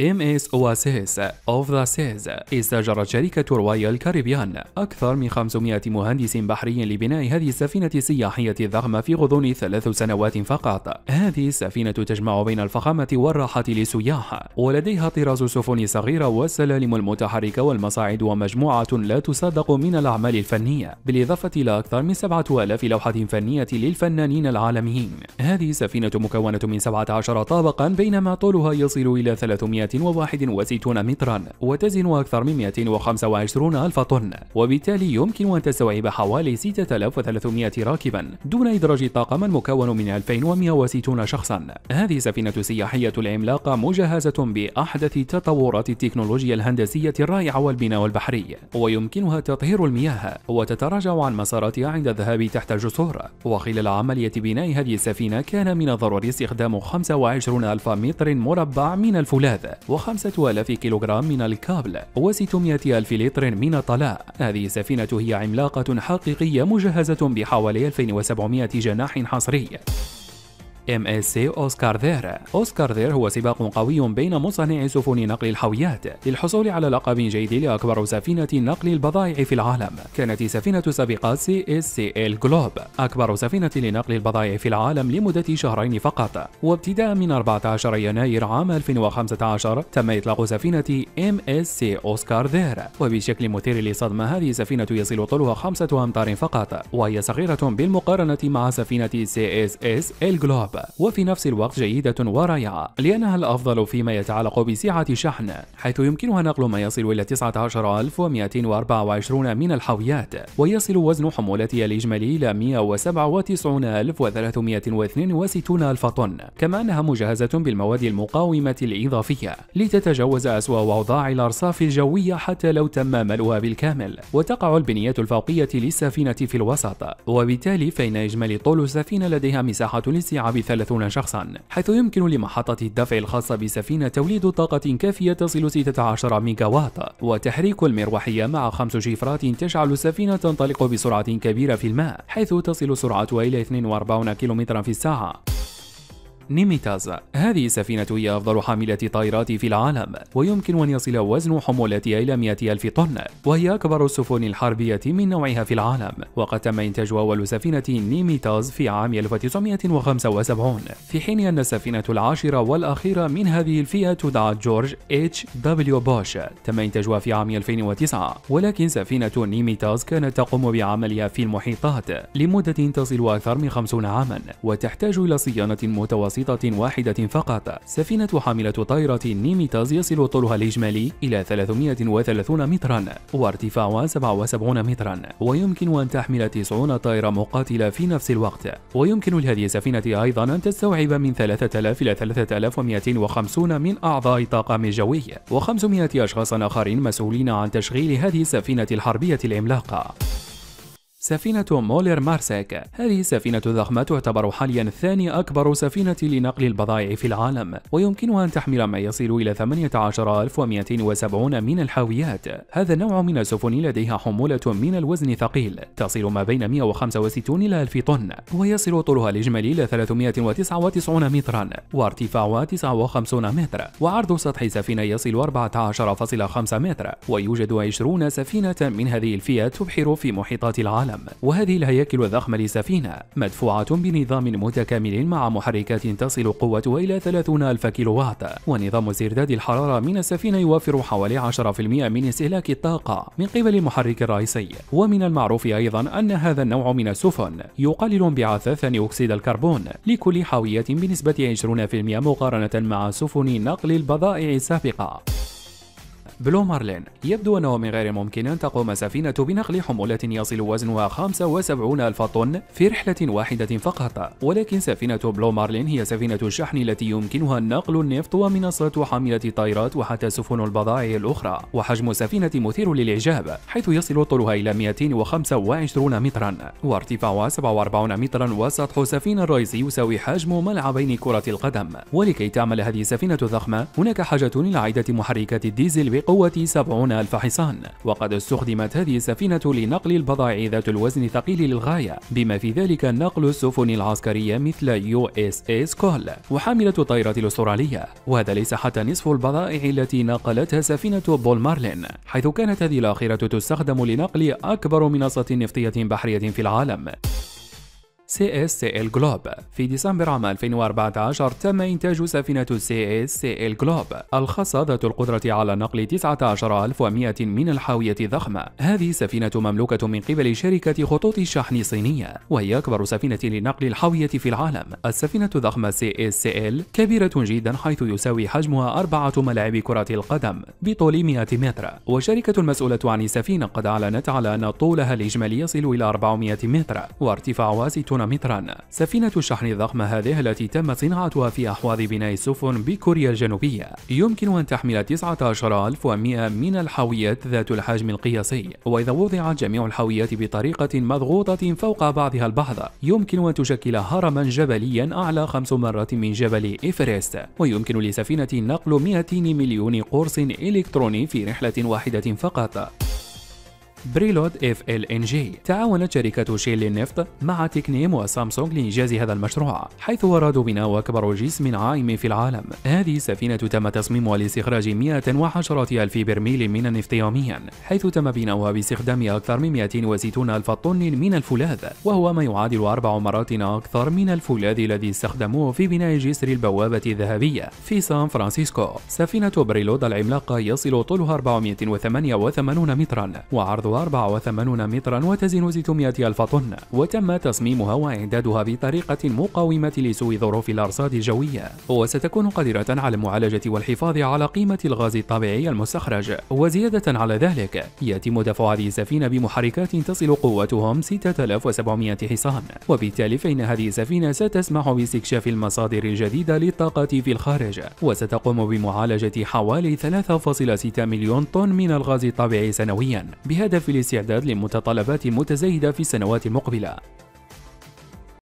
MSOSS of the Seas استأجرت شركة رويال كاريبيان أكثر من 500 مهندس بحري لبناء هذه السفينة السياحية الضخمة في غضون ثلاث سنوات فقط. هذه السفينة تجمع بين الفخامة والراحة للسياح، ولديها طراز سفن صغيرة والسلالم المتحركة والمصاعد ومجموعة لا تصدق من الأعمال الفنية، بالإضافة إلى أكثر من 7000 لوحة فنية للفنانين العالميين. هذه السفينة مكونة من 17 طابقا بينما طولها يصل إلى 300 261 مترا وتزن أكثر من 125 ألف طن وبالتالي يمكن أن تستوعب حوالي 6300 راكبا دون إدراج الطاقم المكون من 2160 شخصا هذه السفينة السياحية العملاقة مجهزة بأحدث تطورات التكنولوجيا الهندسية الرائعة والبناء البحري ويمكنها تطهير المياه وتتراجع عن مساراتها عند الذهاب تحت الجسور وخلال عملية بناء هذه السفينة كان من الضروري استخدام 25 ألف متر مربع من الفولاذ و5000 كيلوغرام من الكابل و600 ألف لتر من الطلاء هذه السفينة هي عملاقة حقيقية مجهزة بحوالي 2700 جناح حصري MSC أوسكار ذير أوسكار ذير هو سباق قوي بين مصنعي سفن نقل الحاويات للحصول على لقب جيد لأكبر سفينة نقل البضائع في العالم كانت سفينة سابقة ال جلوب أكبر سفينة لنقل البضائع في العالم لمدة شهرين فقط وابتداء من 14 يناير عام 2015 تم إطلاق سفينة MSC أوسكار ذير وبشكل مثير للصدمة هذه السفينة يصل طولها 5 أمتار فقط وهي صغيرة بالمقارنة مع سفينة ال جلوب صعبة وفي نفس الوقت جيدة ورائعة لأنها الأفضل فيما يتعلق بسعة شحن حيث يمكنها نقل ما يصل إلى 19224 من الحاويات ويصل وزن حمولتها الإجمالي إلى 197362 ألف طن كما أنها مجهزة بالمواد المقاومة الإضافية لتتجاوز أسوأ أوضاع الأرصاف الجوية حتى لو تم ملؤها بالكامل وتقع البنية الفوقية للسفينة في الوسط وبالتالي فإن إجمالي طول السفينة لديها مساحة لاستيعاب 30 شخصا حيث يمكن لمحطة الدفع الخاصة بسفينة توليد طاقة كافية تصل 16 ميجاوات وتحريك المروحية مع خمس شفرات تجعل السفينة تنطلق بسرعة كبيرة في الماء حيث تصل سرعتها إلى 42 كم في الساعة نيميتازا هذه السفينة هي أفضل حاملة طائرات في العالم ويمكن أن يصل وزن حمولتها إلى 100 ألف طن وهي أكبر السفن الحربية من نوعها في العالم وقد تم إنتاج أول سفينة نيميتاز في عام 1975 في حين أن السفينة العاشرة والأخيرة من هذه الفئة تدعى جورج اتش دبليو بوش تم إنتاجها في عام 2009 ولكن سفينة نيميتاز كانت تقوم بعملها في المحيطات لمدة تصل أكثر من 50 عاما وتحتاج إلى صيانة متوسطة بسيطة واحدة فقط سفينة حاملة طائرة نيميتاز يصل طولها الإجمالي إلى 330 مترا وارتفاعها 77 مترا ويمكن أن تحمل 90 طائرة مقاتلة في نفس الوقت ويمكن لهذه السفينة أيضا أن تستوعب من 3000 إلى 3250 من أعضاء طاقم الجوي و500 أشخاص آخرين مسؤولين عن تشغيل هذه السفينة الحربية العملاقة سفينة مولر مارسيك هذه السفينة الضخمة تعتبر حاليا ثاني أكبر سفينة لنقل البضائع في العالم ويمكنها أن تحمل ما يصل إلى 18270 من الحاويات هذا النوع من السفن لديها حمولة من الوزن ثقيل تصل ما بين 165 إلى 1000 طن ويصل طولها الإجمالي إلى 399 مترا وارتفاعها 59 متر وعرض سطح السفينة يصل 14.5 متر ويوجد 20 سفينة من هذه الفئة تبحر في محيطات العالم العالم وهذه الهياكل الضخمة لسفينة مدفوعة بنظام متكامل مع محركات تصل قوتها إلى 30 ألف واط ونظام استرداد الحرارة من السفينة يوفر حوالي 10% من استهلاك الطاقة من قبل المحرك الرئيسي ومن المعروف أيضا أن هذا النوع من السفن يقلل انبعاث ثاني أكسيد الكربون لكل حاوية بنسبة 20% مقارنة مع سفن نقل البضائع السابقة بلو مارلين يبدو أنه من غير ممكن أن تقوم سفينة بنقل حمولة يصل وزنها 75 ألف طن في رحلة واحدة فقط ولكن سفينة بلو مارلين هي سفينة الشحن التي يمكنها نقل النفط ومنصة حاملة الطائرات وحتى سفن البضائع الأخرى وحجم السفينة مثير للإعجاب حيث يصل طولها إلى 225 مترا وارتفاعها 47 مترا وسطح السفينة الرئيسي يساوي حجم ملعبين كرة القدم ولكي تعمل هذه السفينة الضخمة هناك حاجة إلى عدة محركات الديزل بقوة 70 ألف حصان وقد استخدمت هذه السفينة لنقل البضائع ذات الوزن الثقيل للغاية بما في ذلك نقل السفن العسكرية مثل يو اس اس كول وحاملة الطائرة الأسترالية وهذا ليس حتى نصف البضائع التي نقلتها سفينة بول مارلين حيث كانت هذه الأخيرة تستخدم لنقل أكبر منصة نفطية بحرية في العالم سي اس سي ال جلوب في ديسمبر عام 2014 تم إنتاج سفينة سي اس سي ال جلوب الخاصة ذات القدرة على نقل 19100 من الحاوية الضخمة هذه السفينة مملوكة من قبل شركة خطوط الشحن الصينية وهي أكبر سفينة لنقل الحاوية في العالم السفينة الضخمة سي اس سي ال كبيرة جدا حيث يساوي حجمها أربعة ملاعب كرة القدم بطول 100 متر وشركة المسؤولة عن السفينة قد أعلنت على أن طولها الإجمالي يصل إلى 400 متر وارتفاعها 60 مترا سفينة الشحن الضخمة هذه التي تم صناعتها في أحواض بناء السفن بكوريا الجنوبية يمكن أن تحمل 19100 من الحاويات ذات الحجم القياسي وإذا وضعت جميع الحاويات بطريقة مضغوطة فوق بعضها البعض يمكن أن تشكل هرما جبليا أعلى خمس مرات من جبل إيفرست ويمكن لسفينة نقل 200 مليون قرص إلكتروني في رحلة واحدة فقط بريلود اف ال ان جي تعاونت شركة شيل للنفط مع تكنيم وسامسونج لإنجاز هذا المشروع حيث ارادوا بناء أكبر جسم عائم في العالم هذه السفينة تم تصميمها لاستخراج 110 ألف برميل من النفط يوميا حيث تم بناؤها باستخدام أكثر من 260 ألف طن من الفولاذ وهو ما يعادل أربع مرات أكثر من الفولاذ الذي استخدموه في بناء جسر البوابة الذهبية في سان فرانسيسكو سفينة بريلود العملاقة يصل طولها 488 مترا وعرضها 84 مترا وتزن 600 ألف طن وتم تصميمها وإعدادها بطريقة مقاومة لسوء ظروف الأرصاد الجوية وستكون قادرة على المعالجة والحفاظ على قيمة الغاز الطبيعي المستخرج وزيادة على ذلك يتم دفع هذه السفينة بمحركات تصل قوتهم 6700 حصان وبالتالي فإن هذه السفينة ستسمح باستكشاف المصادر الجديدة للطاقة في الخارج وستقوم بمعالجة حوالي 3.6 مليون طن من الغاز الطبيعي سنويا بهدف في الاستعداد لمتطلبات متزايدة في السنوات المقبلة